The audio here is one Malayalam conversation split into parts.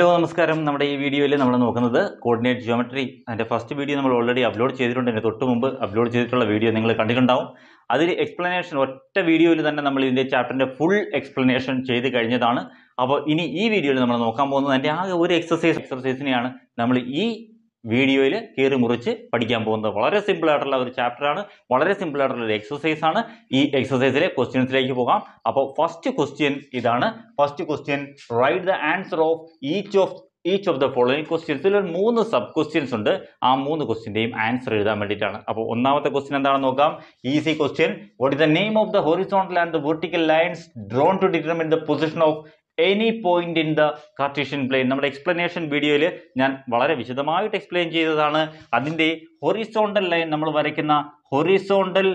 ഹലോ നമസ്കാരം നമ്മുടെ ഈ വീഡിയോയിൽ നമ്മൾ നോക്കുന്നത് കോർഡിനേറ്റ് ജിയോമെട്രി അതിൻ്റെ ഫസ്റ്റ് വീഡിയോ നമ്മൾ ഓൾറെഡി അപ്ലോഡ് ചെയ്തിട്ടുണ്ട് എൻ്റെ തൊട്ട് മുമ്പ് അപ്ലോഡ് ചെയ്തിട്ടുള്ള വീഡിയോ നിങ്ങൾ കണ്ടിട്ടുണ്ടാവും അതിൽ എക്സ്പ്ലനേഷൻ ഒറ്റ വീഡിയോയിൽ തന്നെ നമ്മൾ ഇതിൻ്റെ ചാപ്റ്ററിൻ്റെ ഫുൾ എക്സ്പ്ലനേഷൻ ചെയ്ത് കഴിഞ്ഞതാണ് അപ്പോൾ ഇനി ഈ വീഡിയോയിൽ നമ്മൾ നോക്കാൻ പോകുന്നത് അതിൻ്റെ ആകെ ഒരു എക്സസൈസ് എക്സസൈസിനെയാണ് നമ്മൾ ഈ വീഡിയോയിൽ കീറി മുറിച്ച് പഠിക്കാൻ പോകുന്നത് വളരെ സിമ്പിൾ ആയിട്ടുള്ള ഒരു ചാപ്റ്ററാണ് വളരെ സിമ്പിൾ ആയിട്ടുള്ള ഒരു എക്സസൈസ് ആണ് ഈ എക്സസൈസിലെ ക്വസ്റ്റ്യൻസിലേക്ക് പോകാം അപ്പോൾ ഫസ്റ്റ് ക്വസ്റ്റ്യൻ ഇതാണ് first question write the answer of each of each of the following ക്വസ്റ്റ്യൻസിൽ ഒരു മൂന്ന് സബ് ക്വസ്റ്റ്യൻസ് ഉണ്ട് ആ മൂന്ന് ക്വസ്റ്റ്യൻ്റെയും ആൻസർ എഴുതാൻ വേണ്ടിയിട്ടാണ് അപ്പോൾ ഒന്നാമത്തെ ക്വസ്റ്റ്യൻ എന്താണെന്ന് നോക്കാം easy question what is the name of the horizontal and the vertical lines drawn to determine the position of any point in the Cartesian plane നമ്മുടെ എക്സ്പ്ലനേഷൻ വീഡിയോയിൽ ഞാൻ വളരെ വിശദമായിട്ട് എക്സ്പ്ലെയിൻ ചെയ്തതാണ് അതിൻ്റെ ഹൊറിസോണ്ടൽ ലൈൻ നമ്മൾ വരയ്ക്കുന്ന ഹൊറിസോണ്ടൽ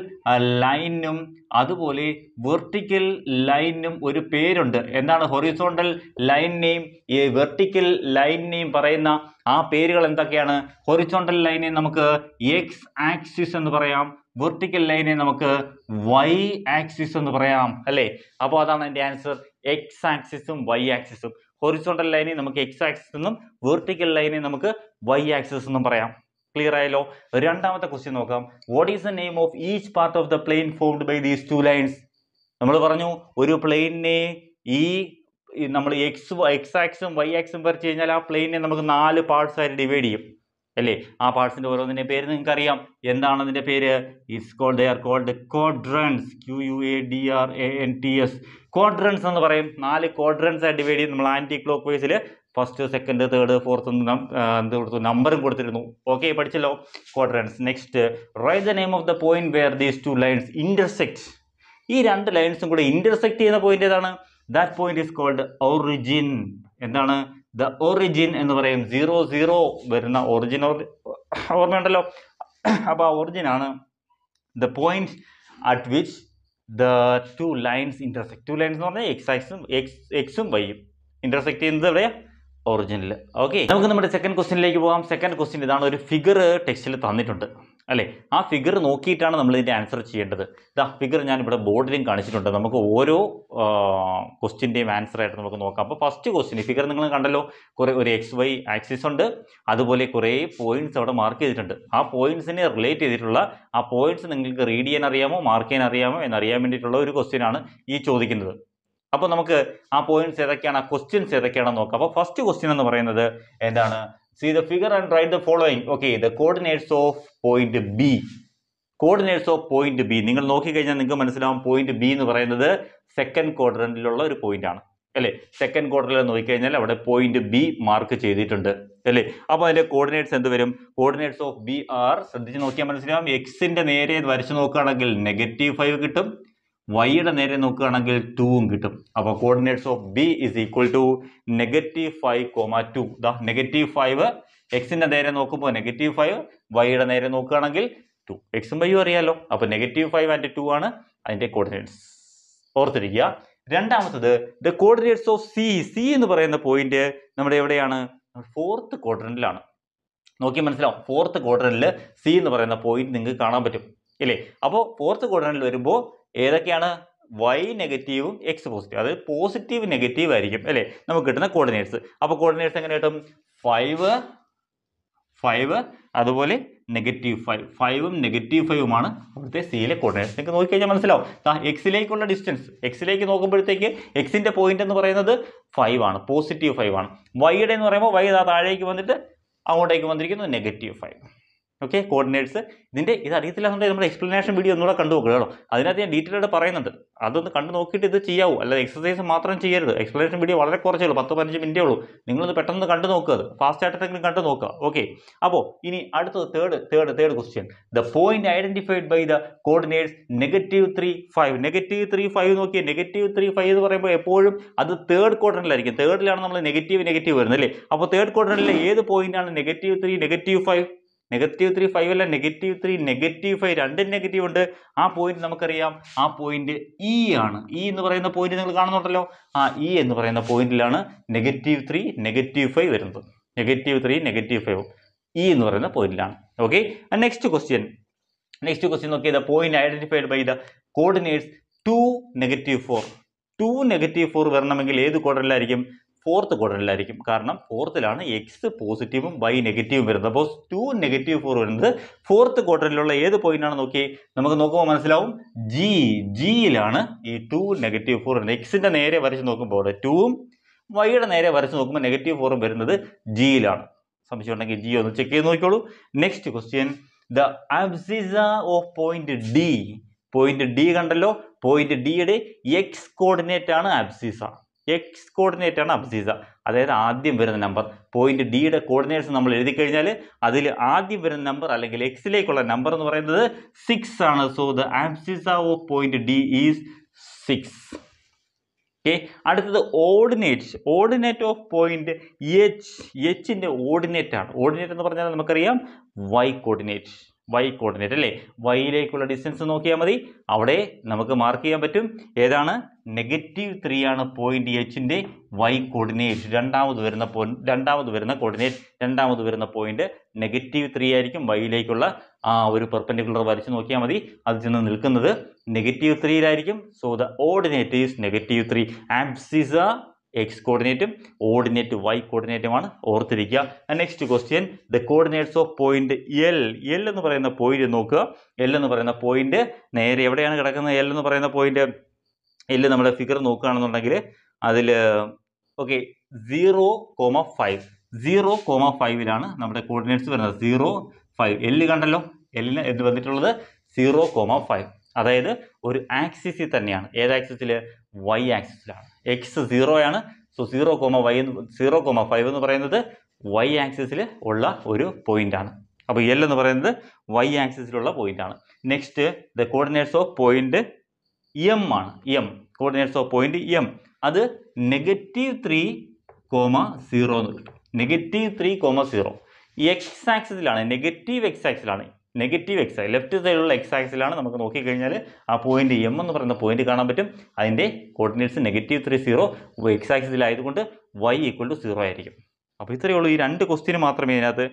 ലൈനും അതുപോലെ വെർട്ടിക്കൽ ലൈനും ഒരു പേരുണ്ട് എന്താണ് ഹൊറിസോണ്ടൽ ലൈൻ നെയിം ഈ വെർട്ടിക്കൽ ലൈൻ നെയിം പറയുന്ന ആ പേരുകൾ എന്തൊക്കെയാണ് ഹൊറിസോണ്ടൽ ലൈനെ നമുക്ക് എക്സ് ആക്സിസ് എന്ന് പറയാം വെർട്ടിക്കൽ ലൈനെ നമുക്ക് വൈ ആക്സിസ് എന്ന് പറയാം അല്ലേ അപ്പോൾ അതാണ് എൻ്റെ ആൻസർ എക്സ് ആക്സിസും വൈ ആക്സിസും ഹൊറിസോണ്ടൽ ലൈനെ നമുക്ക് എക്സ് ആക്സിസ് എന്നും വെർട്ടിക്കൽ ലൈനെ നമുക്ക് വൈ ആക്സിസ് എന്നും പറയാം ക്ലിയർ ആയല്ലോ രണ്ടാമത്തെ ക്വസ്റ്റ്യൻ നോക്കാം what is the name of each part of the plane formed by these two lines നമ്മൾ പറഞ്ഞു ഒരു പ്ലെയിനെ ഈ നമ്മൾ എക്സ് എക്സ് ആക്സും വൈ ആക്സും വരച്ച് കഴിഞ്ഞാൽ ആ പ്ലെയിനെ നമുക്ക് നാല് പാർട്സ് ആയിട്ട് ഡിവൈഡ് ചെയ്യും അല്ലേ ആ പാർട്സിൻ്റെ ഓരോന്നിൻ്റെ പേര് നിങ്ങൾക്ക് അറിയാം എന്താണ് അതിന്റെ പേര് is called they are called quadrants Q U A D R A N T S quadrants എന്ന് പറയും നാല് കോഡ്രൺസ് ആയിട്ട് ഡിവൈഡ് ചെയ്ത് നമ്മൾ ആൻറ്റി ക്ലോക്ക് വൈസിൽ ഫസ്റ്റ് സെക്കൻഡ് തേർഡ് ഫോർത്ത് എന്ത് കൊടുത്തു നമ്പറും കൊടുത്തിരുന്നു ഓക്കെ പഠിച്ചല്ലോ quadrants next write the name of the point where these two lines intersect ഈ രണ്ട് ലൈൻസും കൂടെ ഇന്റർസെക്ട് ചെയ്യുന്ന പോയിന്റ് ഏതാണ് that point is called origin എന്താണ് ദ ഒറിജിൻ എന്ന് പറയും സീറോ സീറോ വരുന്ന ഒറിജിൻ ഓർമ്മയുണ്ടല്ലോ അപ്പോൾ ആ ഒറിജിനാണ് the point at which the two lines intersect two lines എന്ന് പറഞ്ഞാൽ എക്സ് എക്സും വൈയും ഇൻ്റർസെക്ട് ചെയ്യുന്നത് എവിടെയാണ് ഒറിജിനിൽ ഓക്കെ നമുക്ക് നമ്മുടെ സെക്കൻഡ് ക്വസ്റ്റിനിലേക്ക് പോകാം സെക്കൻഡ് ക്വസ്റ്റ്യൻ ഇതാണ് ഒരു ഫിഗർ ടെക്സ്റ്റിൽ തന്നിട്ടുണ്ട് അല്ലേ ആ ഫിഗർ നോക്കിയിട്ടാണ് നമ്മൾ ഇതിൻ്റെ ആൻസർ ചെയ്യേണ്ടത് ഇതാ ഫിഗർ ഞാൻ ഇവിടെ ബോർഡിലും കാണിച്ചിട്ടുണ്ട് നമുക്ക് ഓരോ ആൻസർ ആയിട്ട് നമുക്ക് നോക്കാം അപ്പോൾ ഫസ്റ്റ് ക്വസ്റ്റ്യൻ ഫിഗർ നിങ്ങൾ കണ്ടല്ലോ കുറേ ഒരു എക്സ് വൈ ആക്സിസ് ഉണ്ട് അതുപോലെ കുറേ പോയിൻറ്റ്സ് അവിടെ മാർക്ക് ചെയ്തിട്ടുണ്ട് ആ പോയിൻറ്റ്സിനെ റിലേറ്റ് ചെയ്തിട്ടുള്ള ആ പോയിൻറ്റ്സ് നിങ്ങൾക്ക് റീഡ് ചെയ്യാൻ അറിയാമോ മാർക്ക് ചെയ്യാൻ അറിയാമോ എന്നറിയാൻ വേണ്ടിയിട്ടുള്ള ഒരു ക്വസ്റ്റ്യനാണ് ഈ ചോദിക്കുന്നത് അപ്പോൾ നമുക്ക് ആ പോയിൻറ്റ്സ് ഏതൊക്കെയാണ് ആ ക്വസ്റ്റ്യൻസ് ഏതൊക്കെയാണെന്ന് നോക്കാം അപ്പോൾ ഫസ്റ്റ് ക്വസ്റ്റ്യൻ എന്ന് പറയുന്നത് എന്താണ് See the figure and write the following. Okay, the coordinates of point B. Coordinates of point B നിങ്ങൾ നോക്കിക്കഴിഞ്ഞാൽ നിങ്ങൾക്ക് മനസ്സിലാവും പോയിന്റ് ബി എന്ന് പറയുന്നത് സെക്കൻഡ് ക്വാഡ്രൻറ്റിലുള്ള ഒരു പോയിന്റാണ് അല്ലേ സെക്കൻഡ് ക്വാർട്ടറിൽ നോക്കിക്കഴിഞ്ഞാൽ അവിടെ പോയിന്റ് ബി മാർക്ക് ചെയ്തിട്ടുണ്ട് അല്ലേ അപ്പോൾ അതിൻ്റെ കോർഡിനേറ്റ്സ് എന്ത് വരും കോർഡിനേറ്റ്സ് ഓഫ് ബി ആർ ശ്രദ്ധിച്ച് നോക്കിയാൽ മനസ്സിലാവും എക്സിൻ്റെ നേരെ വരച്ച് നോക്കുകയാണെങ്കിൽ നെഗറ്റീവ് ഫൈവ് കിട്ടും വൈയുടെ നേരെ നോക്കുകയാണെങ്കിൽ ടൂവും കിട്ടും അപ്പോൾ coordinates of B is equal to negative five comma two ദാ നെഗറ്റീവ് ഫൈവ് എക്സിൻ്റെ നേരെ നോക്കുമ്പോൾ നെഗറ്റീവ് ഫൈവ് വൈയുടെ നേരെ നോക്കുകയാണെങ്കിൽ ടു എക്സും വൈയും അറിയാലോ അപ്പോൾ നെഗറ്റീവ് ഫൈവ് ആൻഡ് ടു ആണ് അതിൻ്റെ കോർഡിനേറ്റ്സ് ഓർത്തിരിക്കുക രണ്ടാമത്തത് the coordinates of C C എന്ന് പറയുന്ന പോയിന്റ് നമ്മുടെ എവിടെയാണ് ഫോർത്ത് ക്വാഡ്രന്റിലാണ് നോക്കി മനസ്സിലാവും ഫോർത്ത് ക്വാഡ്രന്റിൽ സി എന്ന് പറയുന്ന പോയിന്റ് നിങ്ങൾക്ക് കാണാൻ പറ്റും ഇല്ലേ അപ്പോൾ ഫോർത്ത് ക്വാഡ്രന്റിൽ വരുമ്പോൾ ഏതൊക്കെയാണ് വൈ നെഗറ്റീവും എക്സ് പോസിറ്റീവ് അതായത് പോസിറ്റീവ് നെഗറ്റീവ് ആയിരിക്കും അല്ലേ നമുക്ക് കിട്ടുന്ന കോർഡിനേറ്റ്സ് അപ്പോൾ കോർഡിനേറ്റ്സ് എങ്ങനെ കിട്ടും ഫൈവ് ഫൈവ് അതുപോലെ നെഗറ്റീവ് ഫൈവ് ഫൈവും നെഗറ്റീവ് ഫൈവുമാണ് ഇവിടുത്തെ സിയിലെ കോർഡിനേറ്റ്സ് നിങ്ങൾക്ക് നോക്കിക്കഴിഞ്ഞാൽ മനസ്സിലാവും ആ എക്സിലേക്കുള്ള ഡിസ്റ്റൻസ് എക്സിലേക്ക് നോക്കുമ്പോഴത്തേക്ക് എക്സിൻ്റെ പോയിന്റ് എന്ന് പറയുന്നത് ഫൈവ് ആണ് പോസിറ്റീവ് ഫൈവ് ആണ് വൈയുടെ എന്ന് പറയുമ്പോൾ വൈ താഴേക്ക് വന്നിട്ട് അങ്ങോട്ടേക്ക് വന്നിരിക്കുന്നത് നെഗറ്റീവ് ഫൈവ് ഓക്കെ കോർഡിനേറ്റ്സ് ഇതിൻ്റെ ഇത് അറിയത്തില്ല എന്നുണ്ടെങ്കിൽ നമ്മുടെ എക്സ്പ്ലനേഷൻ വീഡിയോ ഒന്നുകൂടെ കണ്ടു നോക്കുക കേട്ടോ അതിനകത്ത് ഞാൻ ഡീറ്റെയിൽ ആയിട്ട് പറയുന്നുണ്ട് അതൊന്ന് കണ്ടു നോക്കിയിട്ട് ഇത് ചെയ്യാവൂ അല്ല എക്സസൈസ് മാത്രം ചെയ്യരുത് എക്സ്പ്ലനേഷൻ വീഡിയോ വളരെ കുറച്ചേ ഉള്ളൂ പത്ത് പതിനഞ്ച് മിനിറ്റേ ഉള്ളൂ നിങ്ങളൊന്ന് പെട്ടെന്ന് കണ്ടു നോക്കുക അത് ഫാസ്റ്റ് ആയിട്ടെങ്കിലും കണ്ടു നോക്കുക ഓക്കെ അപ്പോൾ ഇനി അടുത്തത് third third third question the point identified by the coordinates negative three five negative three five നോക്കിയാൽ നെഗറ്റീവ് ത്രീ ഫൈവ് എന്ന് പറയുമ്പോൾ എപ്പോഴും അത് തേർഡ് ക്വാർട്ടറിലായിരിക്കും തേർഡിലാണ് നമ്മൾ നെഗറ്റീവ് നെഗറ്റീവ് വരുന്നത് അല്ലേ അപ്പോൾ തേർഡ് ക്വാർട്ടറിലെ ഏത് പോയിന്റാണ് negative three negative five negative three five അല്ല നെഗറ്റീവ് ത്രീ നെഗറ്റീവ് ഫൈവ് രണ്ടും നെഗറ്റീവ് ഉണ്ട് ആ പോയിന്റ് നമുക്കറിയാം ആ പോയിന്റ് ഇ e ആണ് ഇ e എന്ന് പറയുന്ന പോയിന്റ് നിങ്ങൾ കാണുന്നുണ്ടല്ലോ ആ ഇ e എന്ന് പറയുന്ന പോയിന്റിലാണ് നെഗറ്റീവ് ത്രീ നെഗറ്റീവ് ഫൈവ് വരുന്നത് negative three negative five E എന്ന് പറയുന്ന പോയിന്റിലാണ് okay next question next question നോക്കിയത് point identified by the coordinates two negative four two negative four വരണമെങ്കിൽ ഏത് ക്വാർട്ടറിലായിരിക്കും ഫോർത്ത് ക്വാഡ്രൻറ്റിലായിരിക്കും കാരണം ഫോർത്തിലാണ് എക്സ് പോസിറ്റീവും വൈ നെഗറ്റീവും വരുന്നത് അപ്പോൾ ടു നെഗറ്റീവ് ഫോർ വരുന്നത് ഫോർത്ത് ക്വാർട്ടറിലുള്ള ഏത് പോയിൻ്റാണ് നോക്കി നമുക്ക് നോക്കുമ്പോൾ മനസ്സിലാവും ജി ജിയിലാണ് ഈ ടു നെഗറ്റീവ് ഫോർ വരുന്നത് എക്സിൻ്റെ നേരെ വരച്ച് നോക്കുമ്പോൾ ടുവും വൈയുടെ നേരെ വരച്ച് നോക്കുമ്പോൾ നെഗറ്റീവ് ഫോറും വരുന്നത് ജിയിലാണ് സംശയം ഉണ്ടെങ്കിൽ ജി ഒന്ന് ചെക്ക് ചെയ്ത് നോക്കിയോളൂ next question the abscissa of point D point D കണ്ടല്ലോ പോയിന്റ് ഡിയുടെ എക്സ് കോർഡിനേറ്റ് ആണ് അബ്സിസ എക്സ് കോർഡിനേറ്റാണ് അബ്സീസ അതായത് ആദ്യം വരുന്ന നമ്പർ പോയിന്റ് ഡിയുടെ കോർഡിനേറ്റ്സ് നമ്മൾ എഴുതി കഴിഞ്ഞാൽ അതിൽ ആദ്യം വരുന്ന നമ്പർ അല്ലെങ്കിൽ എക്സിലേക്കുള്ള നമ്പർ എന്ന് പറയുന്നത് സിക്സ് ആണ് so the abscissa of point D is six okay അടുത്തത് ordinates ordinate of point H എച്ചിൻ്റെ ഓർഡിനേറ്റ് ആണ് ഓർഡിനേറ്റ് എന്ന് പറഞ്ഞാൽ നമുക്കറിയാം വൈ കോർഡിനേറ്റ് വൈ കോർഡിനേറ്റ് അല്ലേ വൈയിലേക്കുള്ള ഡിസ്റ്റൻസ് നോക്കിയാൽ മതി അവിടെ നമുക്ക് മാർക്ക് ചെയ്യാൻ പറ്റും ഏതാണ് നെഗറ്റീവ് ത്രീ ആണ് പോയിന്റ് എച്ചിൻ്റെ വൈ കോർഡിനേറ്റ് രണ്ടാമത് വരുന്ന പോ രണ്ടാമത് വരുന്ന കോർഡിനേറ്റ് രണ്ടാമത് വരുന്ന പോയിന്റ് നെഗറ്റീവ് ത്രീ ആയിരിക്കും വൈയിലേക്കുള്ള ആ ഒരു പെർപ്പൻഡിക്കുലർ വരച്ച് നോക്കിയാൽ മതി അത് ചെന്ന് നിൽക്കുന്നത് നെഗറ്റീവ് ത്രീയിലായിരിക്കും so the ordinate is negative three abscissa X കോർഡിനേറ്റും ഓർഡിനേറ്റ് വൈ കോർഡിനേറ്റുമാണ് ഓർത്തിരിക്കുക next question the coordinates of point L L എന്ന് പറയുന്ന പോയിന്റ് നോക്കുക എൽ എന്ന് പറയുന്ന പോയിന്റ് നേരെ എവിടെയാണ് കിടക്കുന്നത് എൽ എന്ന് പറയുന്ന പോയിന്റ് എൽ നമ്മുടെ ഫിഗർ നോക്കുകയാണെന്നുണ്ടെങ്കിൽ അതിൽ okay zero comma five zero comma ഫൈവിലാണ് നമ്മുടെ കോർഡിനേറ്റ്സ് വരുന്നത് സീറോ ഫൈവ് എല്ല് കണ്ടല്ലോ എല്ലിന് എന്ത് വന്നിട്ടുള്ളത് സീറോ കോമ ഫൈവ് അതായത് ഒരു ആക്സിസിൽ തന്നെയാണ് ഏത് ആക്സിസിൽ വൈ ആക്സിസിലാണ് എക്സ് സീറോ ആണ് സോ സീറോ കോമ വൈ എന്ന് സീറോ കോമ ഫൈവ് എന്ന് പറയുന്നത് വൈ ആക്സിസിൽ ഉള്ള ഒരു പോയിൻ്റാണ് അപ്പോൾ എൽ എന്ന് പറയുന്നത് വൈ ആക്സിസിലുള്ള പോയിൻ്റാണ് next the coordinates of point M ആണ് M coordinates of point M അത് നെഗറ്റീവ് ത്രീ കോമ സീറോ എന്ന് കിട്ടും negative three comma zero X ആക്സിസിലാണ് നെഗറ്റീവ് എക്സ് ആക്സിലാണ് നെഗറ്റീവ് എക്സ് ലെഫ്റ്റ് സൈഡിലുള്ള എക്സ് ആക്സിലാണ് നമുക്ക് നോക്കിക്കഴിഞ്ഞാൽ ആ പോയിന്റ് എം എന്ന് പറയുന്ന പോയിന്റ് കാണാൻ പറ്റും അതിൻ്റെ coordinates negative three zero X ആക്സിലായതുകൊണ്ട് വൈ ഈക്വൽ ടു സീറോ ആയിരിക്കും അപ്പോൾ ഇത്രയേ ഉള്ളൂ ഈ രണ്ട് ക്വസ്റ്റ്യൻ മാത്രമേ ഇതിനകത്ത്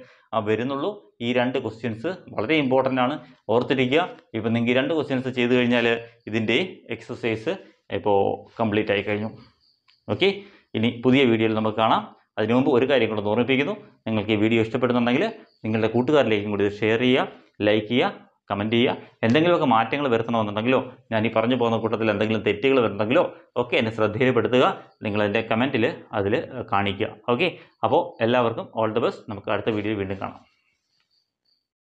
വരുന്നുള്ളൂ ഈ രണ്ട് ക്വസ്റ്റ്യൻസ് വളരെ ഇമ്പോർട്ടൻ്റ് ആണ് ഓർത്തിരിക്കുക ഇപ്പം നിങ്ങൾക്ക് രണ്ട് ക്വസ്റ്റ്യൻസ് ചെയ്തു കഴിഞ്ഞാൽ ഇതിൻ്റെ എക്സസൈസ് ഇപ്പോൾ കംപ്ലീറ്റ് ആയി കഴിഞ്ഞു ഓക്കെ ഇനി പുതിയ വീഡിയോയിൽ നമുക്ക് കാണാം അതിനു മുമ്പ് ഒരു കാര്യം കൂടെ ഓർമ്മിപ്പിക്കുന്നു നിങ്ങൾക്ക് ഈ വീഡിയോ ഇഷ്ടപ്പെടുന്നുണ്ടെങ്കിൽ നിങ്ങളുടെ കൂട്ടുകാരിലേക്കും കൂടി ഇത് ഷെയർ ചെയ്യുക ലൈക്ക് ചെയ്യുക കമൻറ്റ് ചെയ്യുക എന്തെങ്കിലുമൊക്കെ മാറ്റങ്ങൾ വരുത്തണമെന്നുണ്ടെങ്കിലോ ഞാൻ ഈ പറഞ്ഞു പോകുന്ന കൂട്ടത്തിൽ എന്തെങ്കിലും തെറ്റുകൾ വരുന്നുണ്ടെങ്കിലോ ഒക്കെ എന്നെ ശ്രദ്ധയിൽപ്പെടുത്തുക നിങ്ങൾ എൻ്റെ കമൻറ്റിൽ അതിൽ കാണിക്കുക ഓക്കെ അപ്പോൾ എല്ലാവർക്കും ഓൾ ദി ബെസ്റ്റ് നമുക്ക് അടുത്ത വീഡിയോയിൽ വീണ്ടും കാണാം